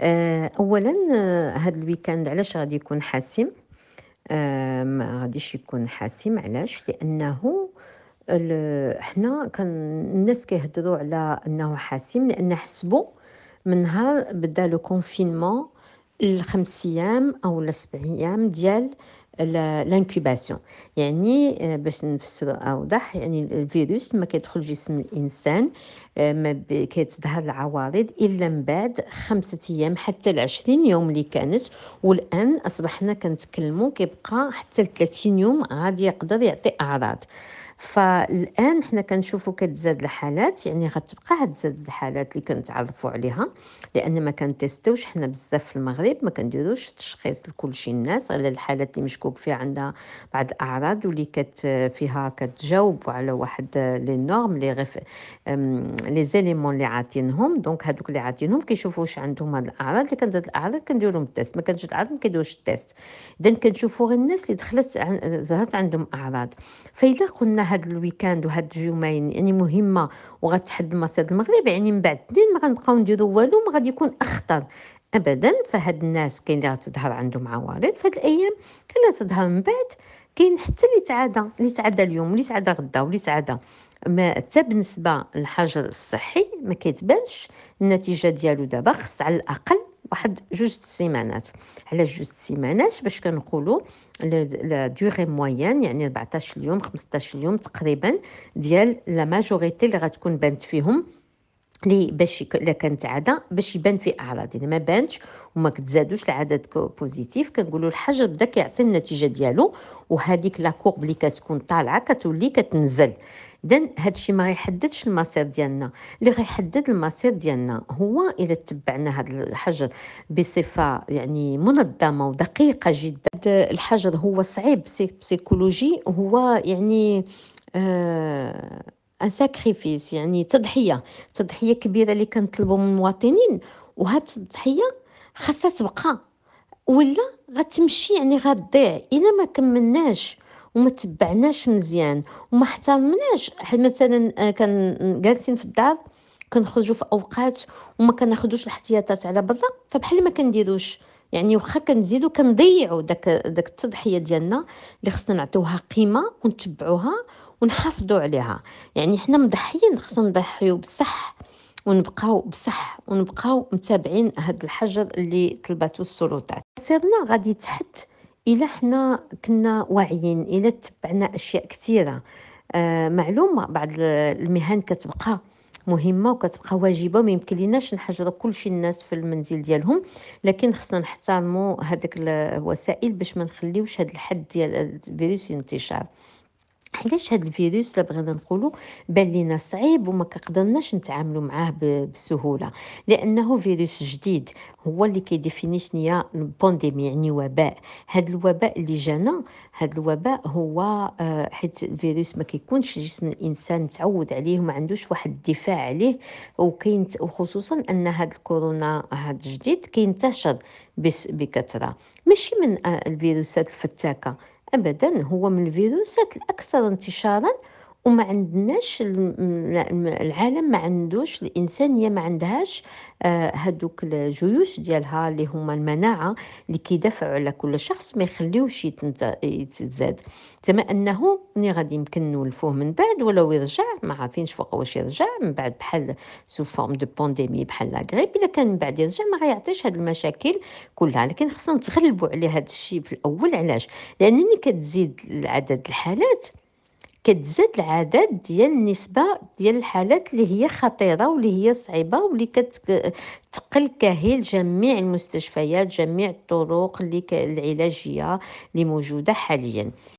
آه، اولا آه، هذا الويكاند علاش غادي يكون حاسم آه، ما غاديش يكون حاسم علاش لانه حنا كان الناس كيهضروا على انه حاسم لان حسبوا من نهار بدا لو كونفينمون الخمس ايام او السبع ايام ديال لانكوباسيون يعني e, باش نفسر اوضح يعني الفيروس لما كيدخل جسم الانسان آه، ما كيتظهر العوارض الا من بعد خمسة ايام حتى ل 20 يوم اللي كانت والان اصبحنا كنتكلموا كيبقى حتى ل 30 يوم غادي يقدر يعطي اعراض فالان حنا كنشوفوا كتزاد الحالات يعني غتبقى زاد الحالات اللي كنتعرفوا عليها لان ما كنتيستوش حنا بزاف في المغرب ما كنديروش تشخيص لكلشي الناس على الحالات اللي مشكوك فيها عندها بعض الاعراض واللي كت فيها كتجاوب على واحد لي نورم لي غف لي زيليمون اللي عاطينهم دونك هذوك اللي عاطينهم كيشوفوا واش عندهم هاد الاعراض اللي كنزاد الاعراض كندير لهم التيست ما كانش الاعراض ما كيديروش التيست اذا كنشوفوا غير الناس اللي دخلت عن... ظهرت عندهم اعراض فاذا قلنا هاد الويكاند وهاد الجومين يعني مهمه وغتحد مصير المغرب يعني من بعد الدين ما غنبقاو نديرو والو ما غادي يكون اخطر ابدا فهاد الناس كاين اللي غتظهر عندهم عوارض فهاد الايام كاين اللي تظهر من بعد كاين حتى اللي تعادى اللي تعادى اليوم اللي تعادى غدا واللي تعادى ما حتى بالنسبه للحجر الصحي ما كيتبانش النتيجه ديالو دابا خص على الاقل واحد جوج سيمانات علاش جوج سيمانات باش كنقولوا لا ديغي موين يعني 14 يوم 15 يوم تقريبا ديال لا ماجوريتي اللي غتكون بانت فيهم لي باش الا كانت عاده باش يبان في اعراض يعني ما بانتش وما كتزادوش العدد بوزيتيف كنقولوا الحجر بدا كيعطي النتيجه ديالو وهذيك لا كورب اللي كتكون طالعه كتولي كتنزل اذا هادشي ما غيحددش المصير ديالنا اللي غيحدد المصير ديالنا هو الا تبعنا هاد الحجر بصفه يعني منظمه ودقيقه جدا الحجر هو صعيب بسيكولوجي هو يعني آه ان ساكريفيس يعني تضحيه تضحيه كبيره اللي كنطلبوا من المواطنين وهاد التضحيه خاصها تبقى ولا غتمشي يعني غتضيع الا ما كملناش وما تبعناش مزيان وما احترمناش حيت مثلا آه، كان جالسين في الدار كنخرجوا في اوقات وما كناخذوش الاحتياطات على برا فبحال ما كنديروش يعني واخا كنزيدو كنضيعوا داك داك التضحيه ديالنا اللي خصنا نعطيوها قيمه ونتبعوها ونحافظوا عليها يعني حنا مضحيين خصنا نضحيو بصح ونبقاو بصح ونبقاو متابعين هاد الحجر اللي طلبته السلطات سيرنا غادي تحت الا حنا كنا واعيين الا تبعنا اشياء كثيره آه معلومه بعض المهن كتبقى مهمه وكتبقى واجبه ما يمكن ليناش نحجروا كلشي الناس في المنزل ديالهم لكن خصنا نحترموا هذيك الوسائل باش ما نخليوش هذا الحد ديال الفيروس ينتشر علاش هاد الفيروس لا بغينا نقولوا بان لينا صعيب وما كقدرناش نتعاملوا معاه بسهوله لانه فيروس جديد هو اللي كيديفيني شنيا بونديمي يعني وباء هاد الوباء اللي جانا هاد الوباء هو آه، حيت الفيروس ما كيكونش جسم الانسان متعود عليه وما عندوش واحد الدفاع عليه وكاين وخصوصا ان هاد الكورونا هاد الجديد كينتشر بكثره ماشي من آه، الفيروسات الفتاكه أبدا هو من الفيروسات الأكثر انتشارا وما عندناش العالم ما عندوش الانسانيه ما عندهاش آه، هذوك الجيوش ديالها اللي هما المناعه اللي كيدافعوا على كل شخص ما يخليوش يتزاد تما انه ملي غادي يمكن نولفوه من بعد ولو يرجع ما عارفينش فوق واش يرجع من بعد بحال سو فورم دو بانديمي بحال لا غريب الا كان من بعد يرجع ما غيعطيش هاد المشاكل كلها لكن خصنا نتغلبوا على هاد الشيء في الاول علاش لان كتزيد عدد الحالات كتزاد العدد ديال النسبه ديال الحالات اللي هي خطيره واللي هي صعيبه واللي كتقل كاهل جميع المستشفيات جميع الطرق اللي العلاجيه اللي موجوده حاليا